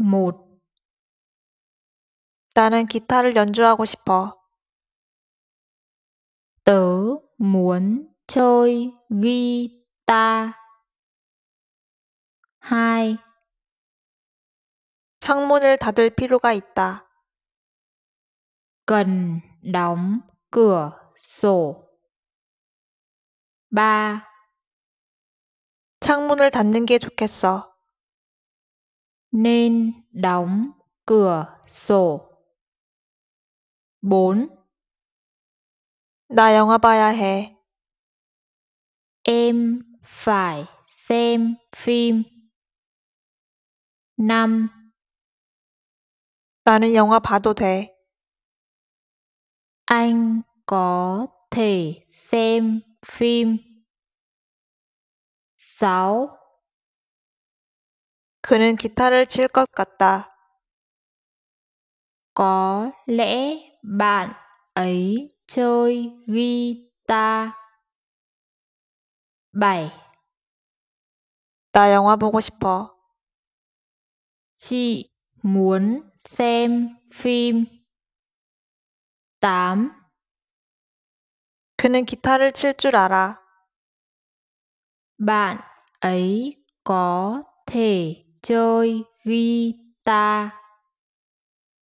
một 나는 기타를 연주하고 싶어. tớ muốn chơi guitar hai 창문을 닫을 필요가 있다. cần đóng cửa sổ ba 창문을 닫는 게 좋겠어. nên đóng cửa sổ. 4. 나 영화 봐야 해. Em phải xem phim. 5. 나는 영화 봐도 돼. Anh có thể xem phim. 6. 그는 기타를 칠 것 같다. Có lẽ bạn ấy chơi guitar. 7. 나 영화 보고 싶어. Chị muốn xem phim. 8. 그는 기타를 칠 줄 알아. Bạn ấy có thể chơi guitar